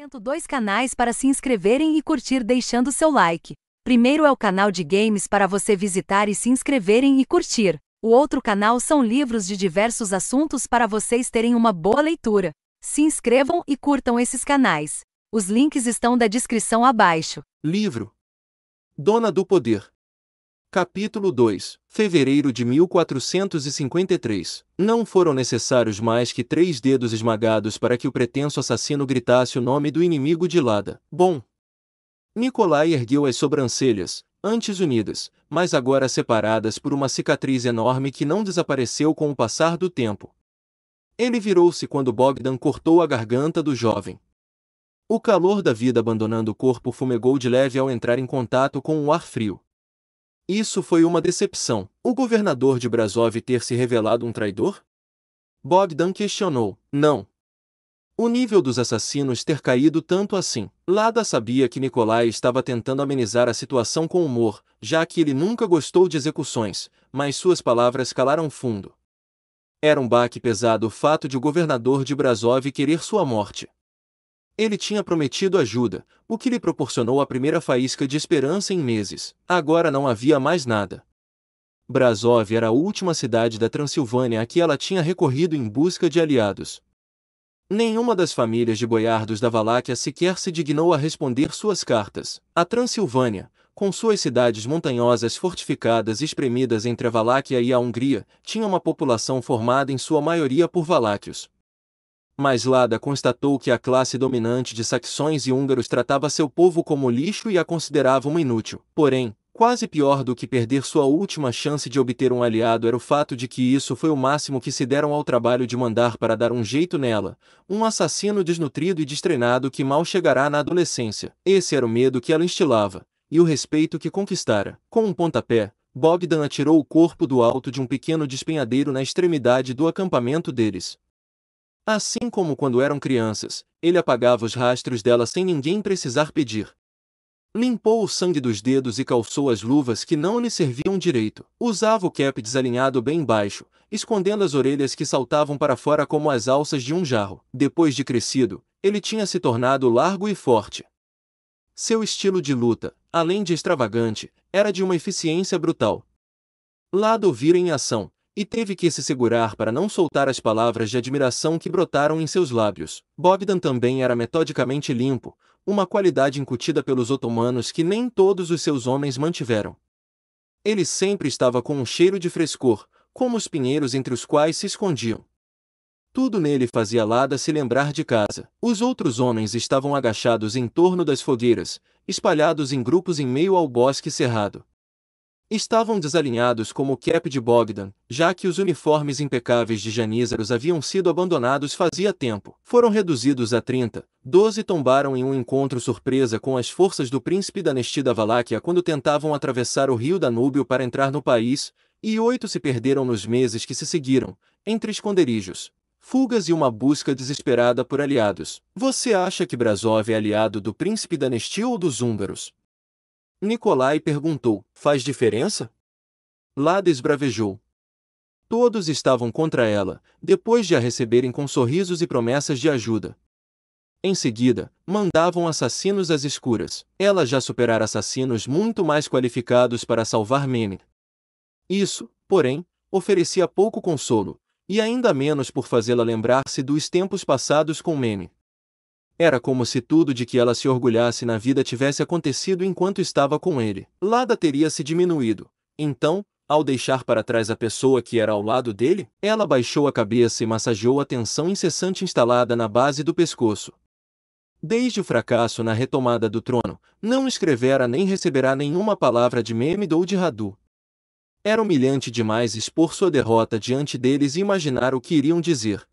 apresento dois canais para se inscreverem e curtir deixando seu like. Primeiro é o canal de games para você visitar e se inscreverem e curtir. O outro canal são livros de diversos assuntos para vocês terem uma boa leitura. Se inscrevam e curtam esses canais. Os links estão da descrição abaixo. Livro Dona do Poder Capítulo 2 Fevereiro de 1453 Não foram necessários mais que três dedos esmagados para que o pretenso assassino gritasse o nome do inimigo de Lada. Bom! Nicolai ergueu as sobrancelhas, antes unidas, mas agora separadas por uma cicatriz enorme que não desapareceu com o passar do tempo. Ele virou-se quando Bogdan cortou a garganta do jovem. O calor da vida abandonando o corpo fumegou de leve ao entrar em contato com o ar frio. Isso foi uma decepção. O governador de Brasov ter se revelado um traidor? Bogdan questionou. Não. O nível dos assassinos ter caído tanto assim. Lada sabia que Nikolai estava tentando amenizar a situação com humor, já que ele nunca gostou de execuções, mas suas palavras calaram fundo. Era um baque pesado o fato de o governador de Brasov querer sua morte. Ele tinha prometido ajuda, o que lhe proporcionou a primeira faísca de esperança em meses. Agora não havia mais nada. Brasov era a última cidade da Transilvânia a que ela tinha recorrido em busca de aliados. Nenhuma das famílias de boiardos da Valáquia sequer se dignou a responder suas cartas. A Transilvânia, com suas cidades montanhosas fortificadas e espremidas entre a Valáquia e a Hungria, tinha uma população formada em sua maioria por valáquios mas Lada constatou que a classe dominante de saxões e húngaros tratava seu povo como lixo e a considerava uma inútil. Porém, quase pior do que perder sua última chance de obter um aliado era o fato de que isso foi o máximo que se deram ao trabalho de mandar para dar um jeito nela, um assassino desnutrido e destreinado que mal chegará na adolescência. Esse era o medo que ela instilava, e o respeito que conquistara. Com um pontapé, Bogdan atirou o corpo do alto de um pequeno despenhadeiro na extremidade do acampamento deles. Assim como quando eram crianças, ele apagava os rastros dela sem ninguém precisar pedir. Limpou o sangue dos dedos e calçou as luvas que não lhe serviam direito. Usava o cap desalinhado bem baixo, escondendo as orelhas que saltavam para fora como as alças de um jarro. Depois de crescido, ele tinha se tornado largo e forte. Seu estilo de luta, além de extravagante, era de uma eficiência brutal. Lado vira em ação, e teve que se segurar para não soltar as palavras de admiração que brotaram em seus lábios. Bogdan também era metodicamente limpo, uma qualidade incutida pelos otomanos que nem todos os seus homens mantiveram. Ele sempre estava com um cheiro de frescor, como os pinheiros entre os quais se escondiam. Tudo nele fazia Lada se lembrar de casa. Os outros homens estavam agachados em torno das fogueiras, espalhados em grupos em meio ao bosque cerrado. Estavam desalinhados como o cap de Bogdan, já que os uniformes impecáveis de janízaros haviam sido abandonados fazia tempo. Foram reduzidos a 30. Doze tombaram em um encontro surpresa com as forças do príncipe da Nestida Valáquia quando tentavam atravessar o rio Danúbio para entrar no país, e oito se perderam nos meses que se seguiram, entre esconderijos, fugas e uma busca desesperada por aliados. Você acha que Brasov é aliado do príncipe da Nestia ou dos húngaros? Nicolai perguntou: Faz diferença? Lada esbravejou. Todos estavam contra ela, depois de a receberem com sorrisos e promessas de ajuda. Em seguida, mandavam assassinos às escuras. Ela já superara assassinos muito mais qualificados para salvar Mene. Isso, porém, oferecia pouco consolo, e ainda menos por fazê-la lembrar-se dos tempos passados com Mene. Era como se tudo de que ela se orgulhasse na vida tivesse acontecido enquanto estava com ele. Lada teria se diminuído. Então, ao deixar para trás a pessoa que era ao lado dele, ela baixou a cabeça e massageou a tensão incessante instalada na base do pescoço. Desde o fracasso na retomada do trono, não escrevera nem receberá nenhuma palavra de Memed ou de Radu. Era humilhante demais expor sua derrota diante deles e imaginar o que iriam dizer.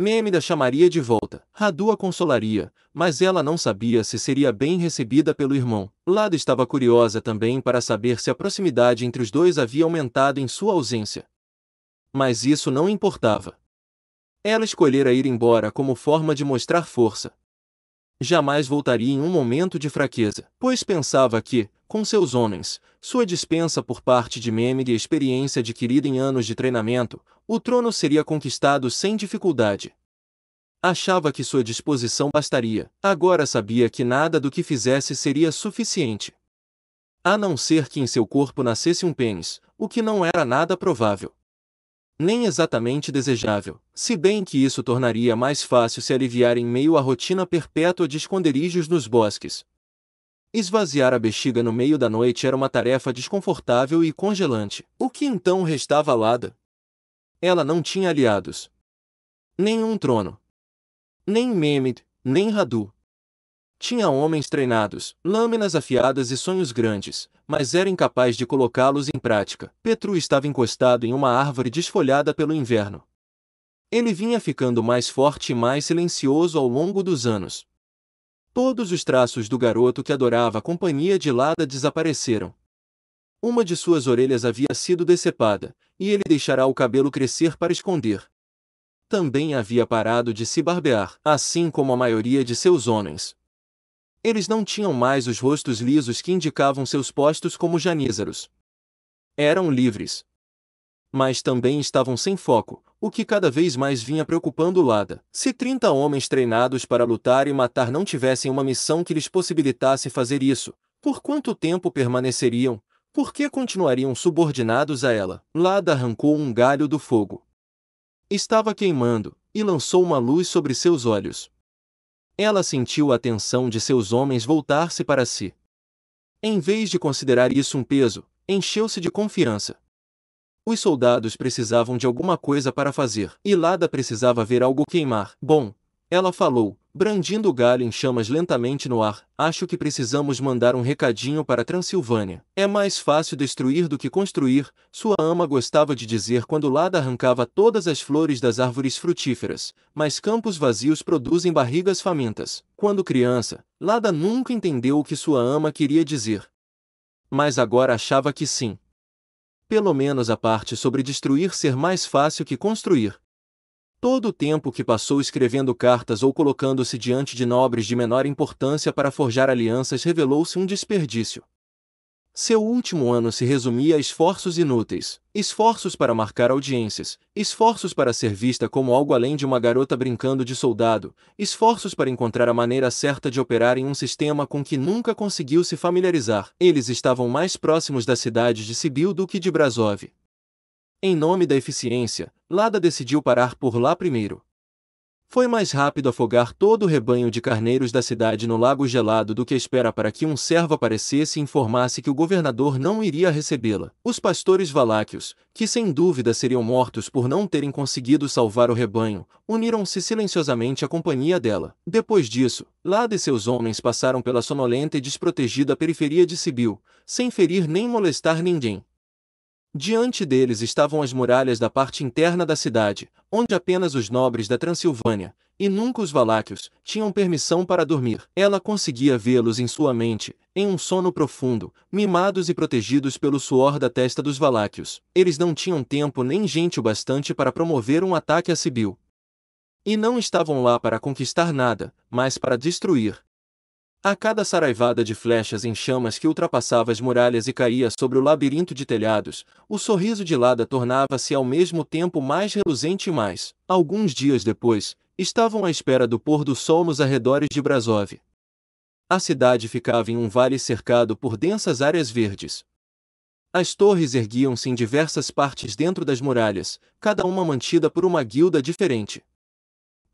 Meemida chamaria de volta, Radu a consolaria, mas ela não sabia se seria bem recebida pelo irmão. Lado estava curiosa também para saber se a proximidade entre os dois havia aumentado em sua ausência. Mas isso não importava. Ela escolhera ir embora como forma de mostrar força, jamais voltaria em um momento de fraqueza, pois pensava que, com seus homens, sua dispensa por parte de Meme e experiência adquirida em anos de treinamento, o trono seria conquistado sem dificuldade. Achava que sua disposição bastaria, agora sabia que nada do que fizesse seria suficiente. A não ser que em seu corpo nascesse um pênis, o que não era nada provável nem exatamente desejável, se bem que isso tornaria mais fácil se aliviar em meio à rotina perpétua de esconderijos nos bosques. Esvaziar a bexiga no meio da noite era uma tarefa desconfortável e congelante, o que então restava Lada? Ela não tinha aliados. Nenhum trono. Nem Mehmed, nem Radu, tinha homens treinados, lâminas afiadas e sonhos grandes, mas era incapaz de colocá-los em prática. Petru estava encostado em uma árvore desfolhada pelo inverno. Ele vinha ficando mais forte e mais silencioso ao longo dos anos. Todos os traços do garoto que adorava a companhia de Lada desapareceram. Uma de suas orelhas havia sido decepada, e ele deixará o cabelo crescer para esconder. Também havia parado de se barbear, assim como a maioria de seus homens. Eles não tinham mais os rostos lisos que indicavam seus postos como janízaros. Eram livres. Mas também estavam sem foco, o que cada vez mais vinha preocupando Lada. Se 30 homens treinados para lutar e matar não tivessem uma missão que lhes possibilitasse fazer isso, por quanto tempo permaneceriam? Por que continuariam subordinados a ela? Lada arrancou um galho do fogo. Estava queimando, e lançou uma luz sobre seus olhos. Ela sentiu a atenção de seus homens voltar-se para si. Em vez de considerar isso um peso, encheu-se de confiança. Os soldados precisavam de alguma coisa para fazer, e Lada precisava ver algo queimar. Bom, ela falou, brandindo o galho em chamas lentamente no ar, acho que precisamos mandar um recadinho para Transilvânia. É mais fácil destruir do que construir, sua ama gostava de dizer quando Lada arrancava todas as flores das árvores frutíferas, mas campos vazios produzem barrigas famintas. Quando criança, Lada nunca entendeu o que sua ama queria dizer. Mas agora achava que sim. Pelo menos a parte sobre destruir ser mais fácil que construir. Todo o tempo que passou escrevendo cartas ou colocando-se diante de nobres de menor importância para forjar alianças revelou-se um desperdício. Seu último ano se resumia a esforços inúteis, esforços para marcar audiências, esforços para ser vista como algo além de uma garota brincando de soldado, esforços para encontrar a maneira certa de operar em um sistema com que nunca conseguiu se familiarizar. Eles estavam mais próximos da cidade de Sibiu do que de Brasov, em nome da eficiência, Lada decidiu parar por lá primeiro. Foi mais rápido afogar todo o rebanho de carneiros da cidade no lago gelado do que espera para que um servo aparecesse e informasse que o governador não iria recebê-la. Os pastores valáquios, que sem dúvida seriam mortos por não terem conseguido salvar o rebanho, uniram-se silenciosamente à companhia dela. Depois disso, Lada e seus homens passaram pela sonolenta e desprotegida periferia de Sibiu, sem ferir nem molestar ninguém. Diante deles estavam as muralhas da parte interna da cidade, onde apenas os nobres da Transilvânia, e nunca os valáquios, tinham permissão para dormir. Ela conseguia vê-los em sua mente, em um sono profundo, mimados e protegidos pelo suor da testa dos valáquios. Eles não tinham tempo nem gente o bastante para promover um ataque a Sibiu. E não estavam lá para conquistar nada, mas para destruir. A cada saraivada de flechas em chamas que ultrapassava as muralhas e caía sobre o labirinto de telhados, o sorriso de Lada tornava-se ao mesmo tempo mais reluzente e mais, alguns dias depois, estavam à espera do pôr do sol nos arredores de Brasov. A cidade ficava em um vale cercado por densas áreas verdes. As torres erguiam-se em diversas partes dentro das muralhas, cada uma mantida por uma guilda diferente.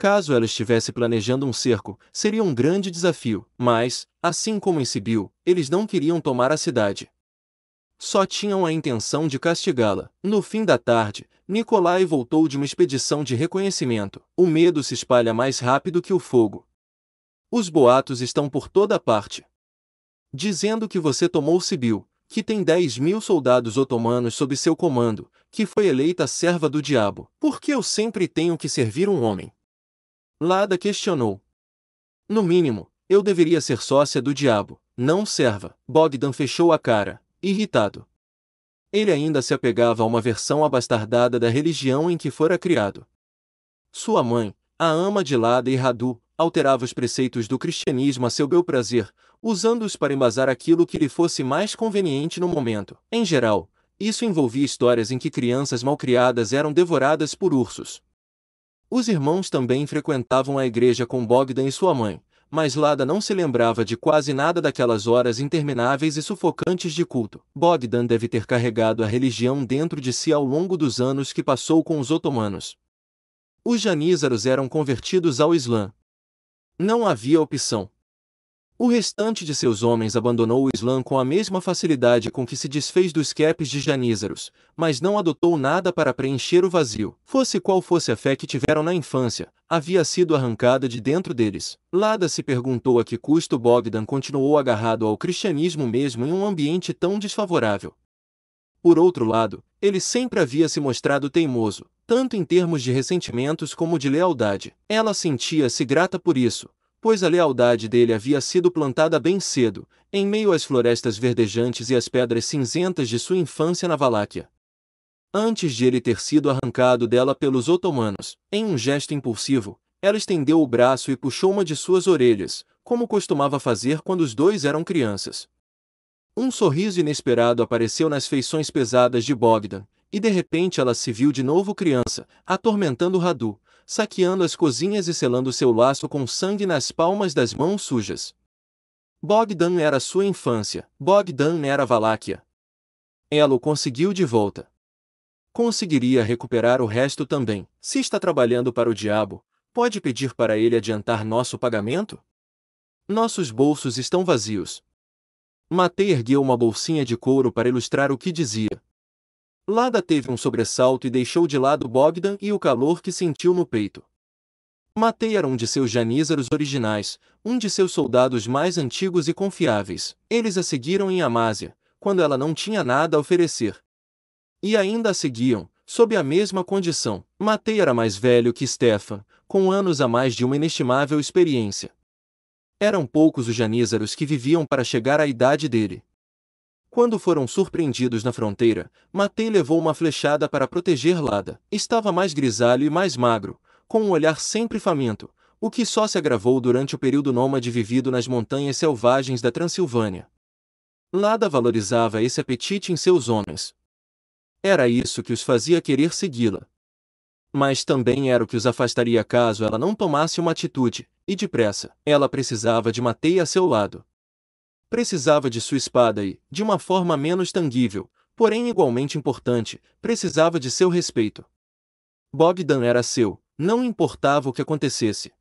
Caso ela estivesse planejando um cerco, seria um grande desafio, mas, assim como em Sibiu, eles não queriam tomar a cidade. Só tinham a intenção de castigá-la. No fim da tarde, Nicolai voltou de uma expedição de reconhecimento. O medo se espalha mais rápido que o fogo. Os boatos estão por toda parte. Dizendo que você tomou Sibiu, que tem 10 mil soldados otomanos sob seu comando, que foi eleita serva do diabo. Por que eu sempre tenho que servir um homem? Lada questionou. No mínimo, eu deveria ser sócia do diabo, não serva. Bogdan fechou a cara, irritado. Ele ainda se apegava a uma versão abastardada da religião em que fora criado. Sua mãe, a ama de Lada e Radu, alterava os preceitos do cristianismo a seu bel prazer, usando-os para embasar aquilo que lhe fosse mais conveniente no momento. Em geral, isso envolvia histórias em que crianças malcriadas eram devoradas por ursos, os irmãos também frequentavam a igreja com Bogdan e sua mãe, mas Lada não se lembrava de quase nada daquelas horas intermináveis e sufocantes de culto. Bogdan deve ter carregado a religião dentro de si ao longo dos anos que passou com os otomanos. Os janízaros eram convertidos ao Islã. Não havia opção. O restante de seus homens abandonou o Islã com a mesma facilidade com que se desfez dos quepes de janízaros, mas não adotou nada para preencher o vazio. Fosse qual fosse a fé que tiveram na infância, havia sido arrancada de dentro deles. Lada se perguntou a que custo Bogdan continuou agarrado ao cristianismo mesmo em um ambiente tão desfavorável. Por outro lado, ele sempre havia se mostrado teimoso, tanto em termos de ressentimentos como de lealdade. Ela sentia-se grata por isso, pois a lealdade dele havia sido plantada bem cedo, em meio às florestas verdejantes e às pedras cinzentas de sua infância na Valáquia. Antes de ele ter sido arrancado dela pelos otomanos, em um gesto impulsivo, ela estendeu o braço e puxou uma de suas orelhas, como costumava fazer quando os dois eram crianças. Um sorriso inesperado apareceu nas feições pesadas de Bogdan, e de repente ela se viu de novo criança, atormentando Radu, saqueando as cozinhas e selando seu laço com sangue nas palmas das mãos sujas. Bogdan era sua infância, Bogdan era Valáquia. Ela o conseguiu de volta. Conseguiria recuperar o resto também. Se está trabalhando para o diabo, pode pedir para ele adiantar nosso pagamento? Nossos bolsos estão vazios. Matei ergueu uma bolsinha de couro para ilustrar o que dizia. Lada teve um sobressalto e deixou de lado Bogdan e o calor que sentiu no peito. Matei era um de seus janízaros originais, um de seus soldados mais antigos e confiáveis. Eles a seguiram em Amásia, quando ela não tinha nada a oferecer. E ainda a seguiam, sob a mesma condição. Matei era mais velho que Stefan, com anos a mais de uma inestimável experiência. Eram poucos os janízaros que viviam para chegar à idade dele. Quando foram surpreendidos na fronteira, Matei levou uma flechada para proteger Lada. Estava mais grisalho e mais magro, com um olhar sempre faminto, o que só se agravou durante o período nômade vivido nas montanhas selvagens da Transilvânia. Lada valorizava esse apetite em seus homens. Era isso que os fazia querer segui-la. Mas também era o que os afastaria caso ela não tomasse uma atitude, e depressa. Ela precisava de Matei a seu lado precisava de sua espada e, de uma forma menos tangível, porém igualmente importante, precisava de seu respeito. Bogdan era seu, não importava o que acontecesse.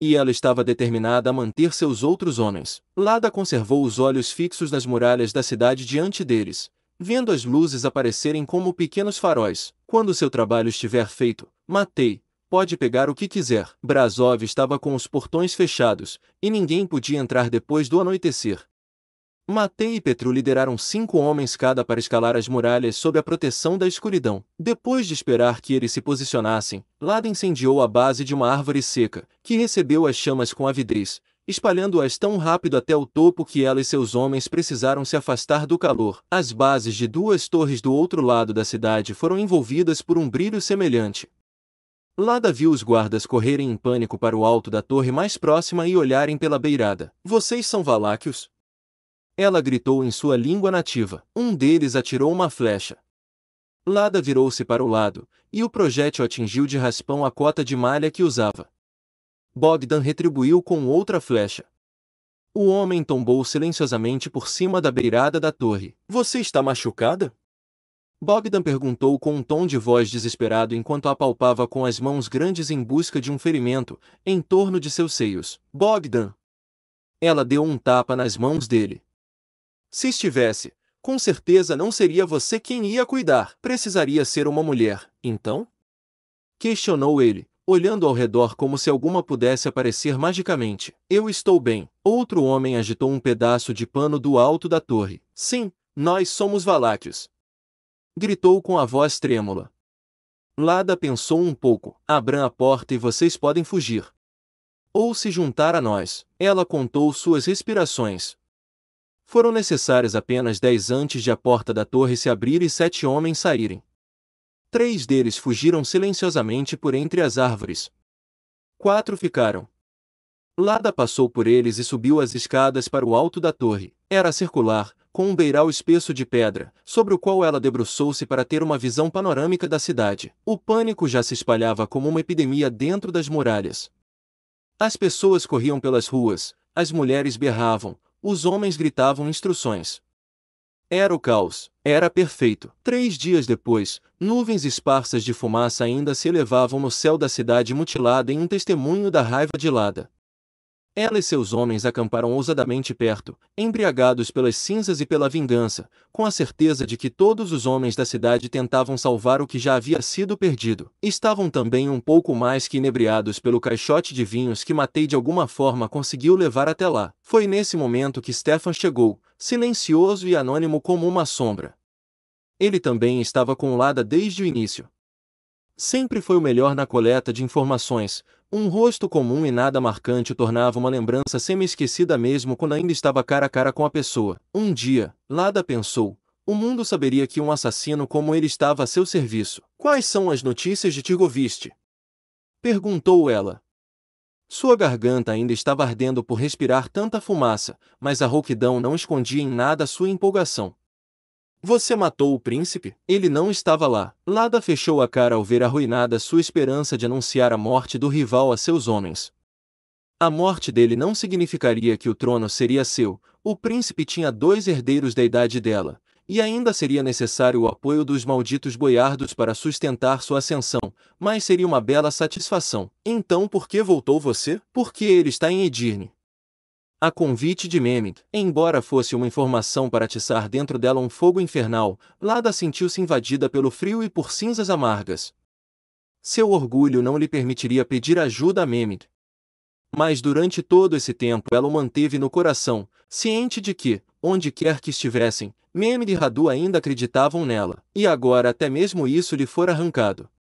E ela estava determinada a manter seus outros homens. Lada conservou os olhos fixos nas muralhas da cidade diante deles, vendo as luzes aparecerem como pequenos faróis. Quando seu trabalho estiver feito, matei, pode pegar o que quiser. Brasov estava com os portões fechados, e ninguém podia entrar depois do anoitecer. Matei e Petru lideraram cinco homens cada para escalar as muralhas sob a proteção da escuridão. Depois de esperar que eles se posicionassem, Lada incendiou a base de uma árvore seca, que recebeu as chamas com avidez, espalhando-as tão rápido até o topo que ela e seus homens precisaram se afastar do calor. As bases de duas torres do outro lado da cidade foram envolvidas por um brilho semelhante, Lada viu os guardas correrem em pânico para o alto da torre mais próxima e olharem pela beirada. Vocês são Valáquios? Ela gritou em sua língua nativa. Um deles atirou uma flecha. Lada virou-se para o lado, e o projétil atingiu de raspão a cota de malha que usava. Bogdan retribuiu com outra flecha. O homem tombou silenciosamente por cima da beirada da torre. Você está machucada? Bogdan perguntou com um tom de voz desesperado enquanto apalpava com as mãos grandes em busca de um ferimento, em torno de seus seios. Bogdan! Ela deu um tapa nas mãos dele. Se estivesse, com certeza não seria você quem ia cuidar. Precisaria ser uma mulher, então? Questionou ele, olhando ao redor como se alguma pudesse aparecer magicamente. Eu estou bem. Outro homem agitou um pedaço de pano do alto da torre. Sim, nós somos Valáquios gritou com a voz trêmula. Lada pensou um pouco. Abram a porta e vocês podem fugir. Ou se juntar a nós. Ela contou suas respirações. Foram necessárias apenas dez antes de a porta da torre se abrir e sete homens saírem. Três deles fugiram silenciosamente por entre as árvores. Quatro ficaram. Lada passou por eles e subiu as escadas para o alto da torre. Era circular, com um beiral espesso de pedra, sobre o qual ela debruçou-se para ter uma visão panorâmica da cidade. O pânico já se espalhava como uma epidemia dentro das muralhas. As pessoas corriam pelas ruas, as mulheres berravam, os homens gritavam instruções. Era o caos, era perfeito. Três dias depois, nuvens esparsas de fumaça ainda se elevavam no céu da cidade mutilada em um testemunho da raiva de Lada. Ela e seus homens acamparam ousadamente perto, embriagados pelas cinzas e pela vingança, com a certeza de que todos os homens da cidade tentavam salvar o que já havia sido perdido. Estavam também um pouco mais que inebriados pelo caixote de vinhos que Matei de alguma forma conseguiu levar até lá. Foi nesse momento que Stefan chegou, silencioso e anônimo como uma sombra. Ele também estava com Lada desde o início. Sempre foi o melhor na coleta de informações, um rosto comum e nada marcante tornava uma lembrança semi-esquecida mesmo quando ainda estava cara a cara com a pessoa. Um dia, Lada pensou, o mundo saberia que um assassino como ele estava a seu serviço. Quais são as notícias de Tigoviste? Perguntou ela. Sua garganta ainda estava ardendo por respirar tanta fumaça, mas a rouquidão não escondia em nada sua empolgação. Você matou o príncipe? Ele não estava lá. Lada fechou a cara ao ver arruinada sua esperança de anunciar a morte do rival a seus homens. A morte dele não significaria que o trono seria seu, o príncipe tinha dois herdeiros da idade dela, e ainda seria necessário o apoio dos malditos boiardos para sustentar sua ascensão, mas seria uma bela satisfação. Então por que voltou você? Porque ele está em Edirne. A convite de Mehmet, embora fosse uma informação para atiçar dentro dela um fogo infernal, Lada sentiu-se invadida pelo frio e por cinzas amargas. Seu orgulho não lhe permitiria pedir ajuda a Mehmet, Mas durante todo esse tempo ela o manteve no coração, ciente de que, onde quer que estivessem, Mehmet e Radu ainda acreditavam nela, e agora até mesmo isso lhe fora arrancado.